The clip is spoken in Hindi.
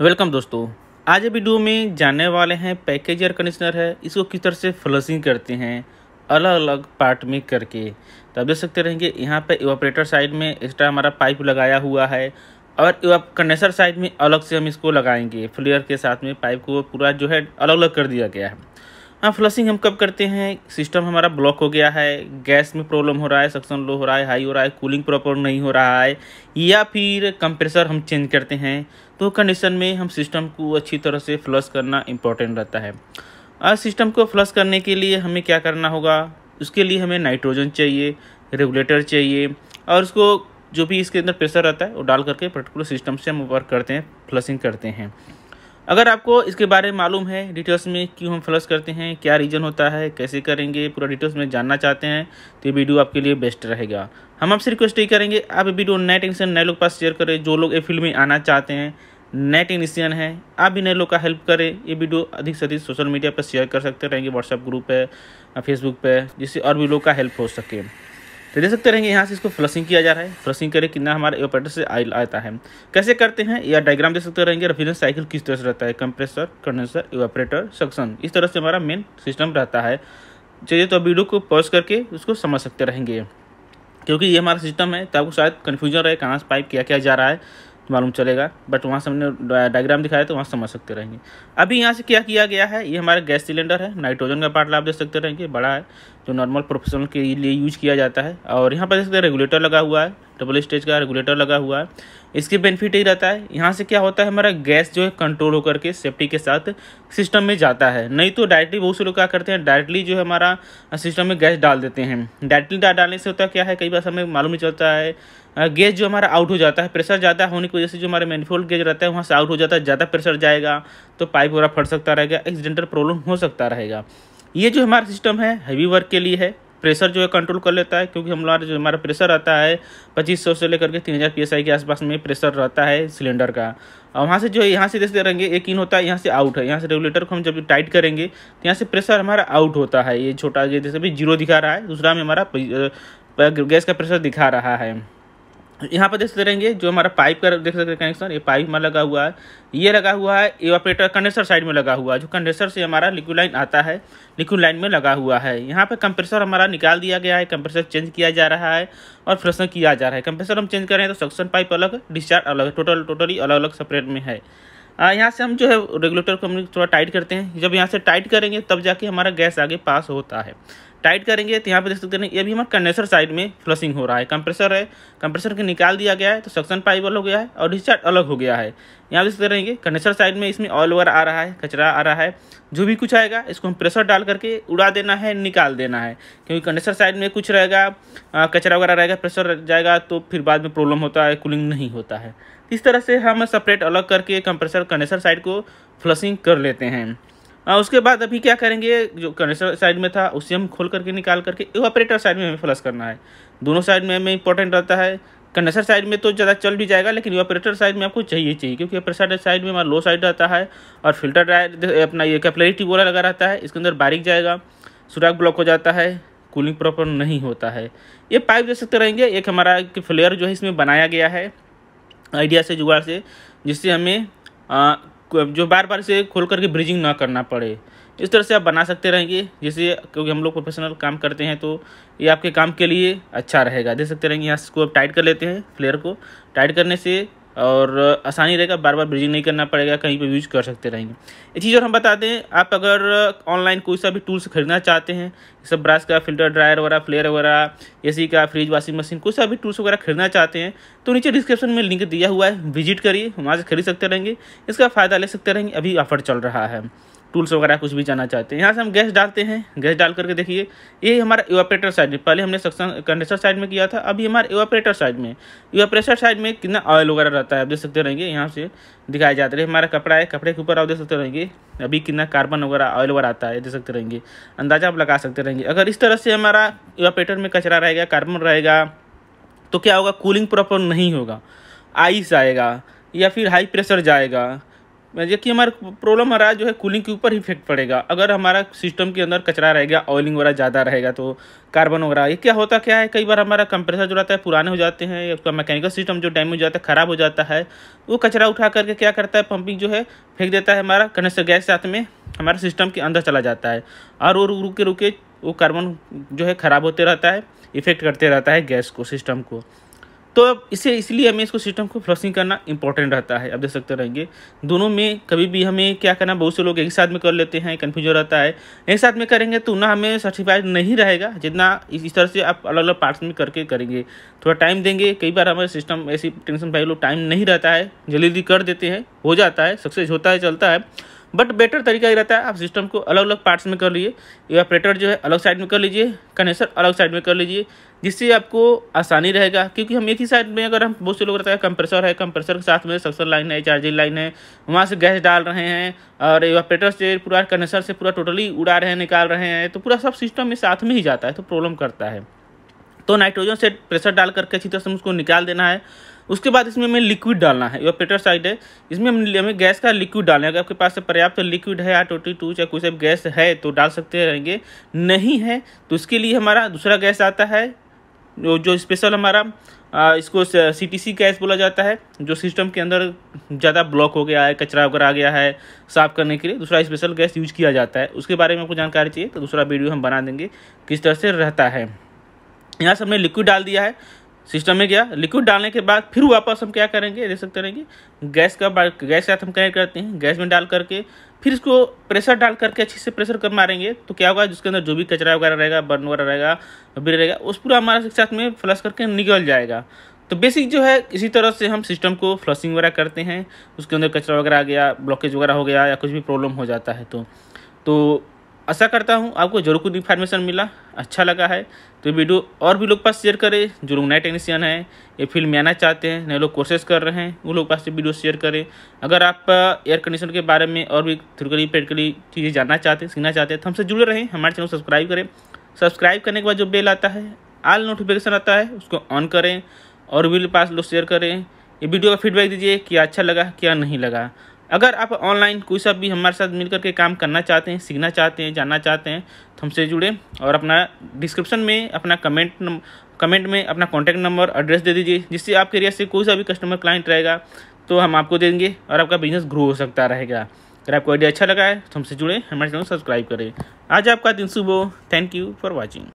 वेलकम दोस्तों आज वीडियो में जानने वाले हैं पैकेज एयर कंडीशनर है इसको किस तरह से फ्लसिंग करते हैं अलग अलग पार्ट में करके तो आप देख सकते रहेंगे यहाँ पे इवापरेटर साइड में एक्स्ट्रा हमारा पाइप लगाया हुआ है और कंडेंसर साइड में अलग से हम इसको लगाएंगे फ्लेयर के साथ में पाइप को पूरा जो है अलग अलग कर दिया गया है हाँ फ्लशिंग हम कब करते हैं सिस्टम हमारा ब्लॉक हो गया है गैस में प्रॉब्लम हो रहा है सक्शन लो हो रहा है हाई हो रहा है कूलिंग प्रॉपर नहीं हो रहा है या फिर कंप्रेसर हम चेंज करते हैं तो कंडीशन में हम सिस्टम को अच्छी तरह से फ्लश करना इम्पोर्टेंट रहता है और सिस्टम को फ्लश करने के लिए हमें क्या करना होगा उसके लिए हमें नाइट्रोजन चाहिए रेगुलेटर चाहिए और उसको जो भी इसके अंदर प्रेशर रहता है वो डाल करके पर्टिकुलर सिस्टम से हम वर्क करते हैं फ्लशिंग करते हैं अगर आपको इसके बारे में मालूम है डिटेल्स में क्यों हम फ्लश करते हैं क्या रीज़न होता है कैसे करेंगे पूरा डिटेल्स में जानना चाहते हैं तो ये वीडियो आपके लिए बेस्ट रहेगा हम आपसे रिक्वेस्ट यही करेंगे आप ये वीडियो नए टेंशन नए लोग पास शेयर करें जो लोग ये फील्ड में आना चाहते हैं नए टेक्नीसियन है आप भी नए लोग का हेल्प करें ये वीडियो अधिक से अधिक सोशल मीडिया पर शेयर कर सकते रहेंगे व्हाट्सएप ग्रुप है फेसबुक पर जिससे और भी लोग का हेल्प हो सके तो देख सकते रहेंगे यहाँ से इसको फ्लशिंग किया जा रहा है फ्लशिंग करके कितना हमारे ऑपरेटर से आई आता है कैसे करते हैं या डायग्राम देख सकते रहेंगे रेफ्रिजरेंट साइकिल किस तरह से रहता है कंप्रेसर कंडेंसर ऑपरेटर सक्शन इस तरह से हमारा मेन सिस्टम रहता है चलिए तो वीडियो को पॉज करके उसको समझ सकते रहेंगे क्योंकि ये हमारा सिस्टम है तो आपको शायद कन्फ्यूजन रहे कहाँ से पाइप क्या क्या जा रहा है तो मालूम चलेगा बट वहाँ से हमने डायग्राम दिखाया तो वहाँ समझ सकते रहेंगे अभी यहाँ से क्या किया गया है ये हमारा गैस सिलेंडर है नाइट्रोजन का पार्ट आप देख सकते रहेंगे बड़ा है जो नॉर्मल प्रोफेशनल के लिए यूज किया जाता है और यहाँ पर देख सकते हैं रेगुलेटर लगा हुआ है डबल स्टेज का रेगुलेटर लगा हुआ है इसके बेनिफिट यही रहता है यहाँ से क्या होता है हमारा गैस जो है कंट्रोल होकर के सेफ्टी के साथ सिस्टम में जाता है नहीं तो डायरेक्टली बहुत से लोग क्या करते हैं डायरेक्टली जो है हमारा सिस्टम में गैस डाल देते हैं डायरेक्टली डालने से होता क्या है कई बार हमें मालूम नहीं चलता है गैस जो हमारा आउट हो जाता है प्रेशर ज़्यादा होने की वजह से जो हमारा मैनिफोल्ड गैस रहता है वहाँ से आउट हो जाता है ज़्यादा प्रेशर जाएगा तो पाइप वगैरह फट सकता रहेगा एक्सीडेंटल प्रॉब्लम हो सकता रहेगा ये जो हमारा सिस्टम है हैवी वर्क के लिए है प्रेशर जो है कंट्रोल कर लेता है क्योंकि हमारा जो हमारा प्रेशर रहता है पच्चीस सौ से लेकर के तीन हज़ार पी के आसपास में प्रेशर रहता है सिलेंडर का और वहाँ से जो है यहाँ से जैसे रहेंगे एक इन होता है यहाँ से आउट है यहाँ से रेगुलेटर को हम जब टाइट करेंगे तो यहाँ से प्रेशर हमारा आउट होता है ये छोटा जैसे भी जीरो दिखा रहा है दूसरा में हमारा गैस का प्रेशर दिखा रहा है यहाँ पर देख सकते रहेंगे जो हमारा पाइप का देख सकते हैं कनेक्शन ये पाइप में लगा हुआ है ये लगा हुआ है ऑपरेटर कंडेंसर साइड में लगा हुआ है जो कंडेंसर से हमारा लिक्विड लाइन आता है लिक्विड लाइन में लगा हुआ है यहाँ पे कंप्रेसर हमारा निकाल दिया गया है कंप्रेसर चेंज किया जा रहा है और फ्रेशन किया जा रहा है कंप्रेसर हम चेंज कर रहे हैं तो सक्सन पाइप अलग डिस्चार्ज अलग टोटल टोटली अलग अलग सेपरेट में है यहाँ से हम जो है रेगुलेटर को हम थोड़ा टाइट करते हैं जब यहाँ से टाइट करेंगे तब जाके हमारा गैस आगे पास होता है टाइट करेंगे तो यहाँ पे देख सकते हैं ये भी हमारे कंडेंसर साइड में फ्लशिंग हो रहा है कंप्रेसर है कंप्रेसर के निकाल दिया गया है तो सक्शन पाइप अलग हो गया है और डिस्चार्ज अलग हो गया है यहाँ देख सकते रहेंगे कंडेंसर साइड में इसमें ऑयल वगैरह आ रहा है कचरा आ रहा है जो भी कुछ आएगा इसको हम प्रेशर डाल करके उड़ा देना है निकाल देना है क्योंकि कंडेंसर साइड में कुछ रहेगा कचरा वगैरह रहेगा प्रेशर जाएगा तो फिर बाद में प्रॉब्लम होता है कूलिंग नहीं होता है इस तरह से हम सेपरेट अलग करके कंप्रेसर कंडेंसर साइड को फ्लशिंग कर लेते हैं आ, हाँ, उसके बाद अभी क्या करेंगे जो कंडेंसर साइड में था उसे हम खोल करके निकाल करके ऑपरेटर साइड में हमें फ्लस करना है दोनों साइड में हमें इंपॉर्टेंट रहता है कंडेंसर साइड में तो ज़्यादा चल भी जाएगा लेकिन ऑपरेटर साइड में आपको चाहिए चाहिए क्योंकि ऑपरेटर साइड में हमारा लो साइड रहता है और फिल्टर अपना ये कैपलरिटी वाला लगा रहता है इसके अंदर बारीक जाएगा सुराग ब्लॉक हो जाता है कूलिंग प्रॉपर नहीं होता है ये पाइप दे सकते रहेंगे एक हमारा फ्लेयर जो है इसमें बनाया गया है आइडिया से जुगाड़ से जिससे हमें जो बार बार इसे खोल करके ब्रिजिंग ना करना पड़े इस तरह से आप बना सकते रहेंगे जैसे क्योंकि हम लोग प्रोफेशनल काम करते हैं तो ये आपके काम के लिए अच्छा रहेगा देख सकते रहेंगे यहाँ इसको आप टाइट कर लेते हैं फ्लेयर को टाइट करने से और आसानी रहेगा बार बार ब्रिजिंग नहीं करना पड़ेगा कहीं पर यूज कर सकते रहेंगे ये चीज़ और हम बता दें आप अगर ऑनलाइन कोई सा भी टूल्स खरीदना चाहते हैं जैसे ब्रश का फिल्टर ड्रायर वगैरह फ्लेयर वगैरह सी का फ्रिज वाशिंग मशीन कोई सा भी टूल्स वगैरह खरीदना चाहते हैं तो नीचे डिस्क्रिप्शन में लिंक दिया हुआ है विजिट करिए वहाँ से खरीद सकते रहेंगे इसका फ़ायदा ले सकते रहेंगे अभी ऑफर चल रहा है टूल्स वगैरह कुछ भी जाना चाहते हैं यहाँ से हम गैस डालते हैं गैस डाल करके देखिए ये हमारा एवापरेटर साइड में पहले हमने सक्सन कंडेंसर साइड में किया था अभी हमारे एवापरेटर साइड में एवापरेटर साइड में कितना ऑयल वगैरह रहता है आप देख सकते रहेंगे यहाँ से दिखाया जाता है हमारा कपड़ा है कपड़े के ऊपर आप देख सकते रहेंगे अभी कितना कार्बन वगैरह ऑयल वगैरह आता है देख सकते रहेंगे अंदाजा आप लगा सकते रहेंगे अगर इस तरह से हमारा एवापरेटर में कचरा रहेगा कार्बन रहेगा तो क्या होगा कूलिंग प्रॉपर नहीं होगा आइस आएगा या फिर हाई प्रेशर जाएगा कि हमारा प्रॉब्लम हमारा जो है कूलिंग के ऊपर इफेक्ट पड़ेगा अगर हमारा सिस्टम के अंदर कचरा रहेगा ऑयलिंग वगैरह ज़्यादा रहेगा तो कार्बन वगैरह ये क्या होता क्या है कई बार हमारा कंप्रेसर जो रहता है पुराने हो जाते हैं या उसका मैकेनिकल सिस्टम जो डैमेज हो जाता है ख़राब हो जाता है वो कचरा उठा करके क्या करता है पंपिंग जो है फेंक देता है हमारा कंडेंसर गैस साथ में हमारे सिस्टम के अंदर चला जाता है और वो रुके रुके वो कार्बन जो है ख़राब होते रहता है इफेक्ट करते रहता है गैस को सिस्टम को तो अब इसे इसलिए हमें इसको सिस्टम को फ्लशिंग करना इंपॉर्टेंट रहता है आप देख सकते रहेंगे दोनों में कभी भी हमें क्या करना बहुत से लोग एक साथ में कर लेते हैं कन्फ्यूजन रहता है एक साथ में करेंगे तो ना हमें सर्टिफाइड नहीं रहेगा जितना इस तरह से आप अलग अलग पार्ट्स में करके करेंगे थोड़ा टाइम देंगे कई बार हमारे सिस्टम ऐसी टेंशन भाई लोग टाइम नहीं रहता है जल्दी जल्दी कर देते हैं हो जाता है सक्सेस होता है चलता है बट बेटर तरीका ये रहता है आप सिस्टम को अलग अलग पार्ट्स में कर लीजिए एवापरेटर जो है अलग साइड में कर लीजिए कंडेंसर अलग साइड में कर लीजिए जिससे आपको आसानी रहेगा क्योंकि हम एक ही साइड में अगर हम बहुत से लोग रहता है कंप्रेसर है कंप्रेसर के साथ में सक्सर लाइन है चार्जिंग लाइन है वहाँ से गैस डाल रहे हैं और एवापरेटर से पूरा कंडेंसर से पूरा टोटली उड़ा रहे हैं निकाल रहे हैं तो पूरा सब सिस्टम में साथ में ही जाता है तो प्रॉब्लम करता है तो नाइट्रोजन से प्रेशर डाल करके अच्छी तरह से उसको निकाल देना है उसके बाद इसमें हमें लिक्विड डालना है पेटर साइड है इसमें हम हमें गैस का लिक्विड डालना है अगर आपके पास पर्याप्त तो लिक्विड है आर ट्वेंटी टू चाहे कोई सा गैस है तो डाल सकते रहेंगे नहीं है तो इसके लिए हमारा दूसरा गैस आता है जो जो स्पेशल हमारा आ, इसको सी टी सी गैस बोला जाता है जो सिस्टम के अंदर ज़्यादा ब्लॉक हो गया है कचरा वगैरह आ गया है साफ़ करने के लिए दूसरा स्पेशल गैस यूज किया जाता है उसके बारे में आपको जानकारी चाहिए तो दूसरा वीडियो हम बना देंगे किस तरह से रहता है यहाँ से हमने लिक्विड डाल दिया है सिस्टम में गया लिक्विड डालने के बाद फिर वापस हम क्या करेंगे देख सकते रहेंगे गैस का गैस साथ हम कनेक्ट करते हैं गैस में डाल करके फिर इसको प्रेशर डाल करके अच्छे से प्रेशर कर मारेंगे तो क्या होगा जिसके अंदर जो भी कचरा वगैरह रहेगा बर्न वगैरह रहेगा बिर रहेगा उस पूरा हमारे साथ में फ्लश करके निकल जाएगा तो बेसिक जो है इसी तरह से हम सिस्टम को फ्लशिंग वगैरह करते हैं उसके अंदर कचरा वगैरह आ गया ब्लॉकेज वगैरह हो गया या कुछ भी प्रॉब्लम हो जाता है तो तो आशा करता हूँ आपको जरूर कुछ इन्फॉर्मेशन मिला अच्छा लगा है तो ये वीडियो और भी लोग पास शेयर करें जो लोग नए टेक्नीशियन हैं ये फील्ड में आना चाहते हैं नए लोग कोर्सेस कर रहे हैं उन लोग पास वीडियो शेयर करें अगर आप एयर uh, कंडीशन के बारे में और भी थ्रुकली पेटकली चीज़ें जानना चाहते हैं सीखना चाहते हैं तो हमसे जुड़े रहें हमारे चैनल सब्सक्राइब करें सब्सक्राइब करने के बाद जो बेल आता है आल नोटिफिकेशन आता है उसको ऑन करें और भी पास लोग शेयर करें ये वीडियो का फीडबैक दीजिए क्या अच्छा लगा क्या नहीं लगा अगर आप ऑनलाइन कोई सा भी हमारे साथ मिल करके काम करना चाहते हैं सीखना चाहते हैं जानना चाहते हैं तो हमसे जुड़े और अपना डिस्क्रिप्शन में अपना कमेंट नम, कमेंट में अपना कॉन्टैक्ट नंबर एड्रेस दे दीजिए जिससे आपके एरिया से कोई सा भी कस्टमर क्लाइंट रहेगा तो हम आपको देंगे और आपका बिजनेस ग्रो हो सकता रहेगा अगर आपको आइडिया अच्छा लगा है तो हमसे जुड़े हमारे चैनल सब्सक्राइब करें आज आपका दिन शुभ हो थैंक यू फॉर वॉचिंग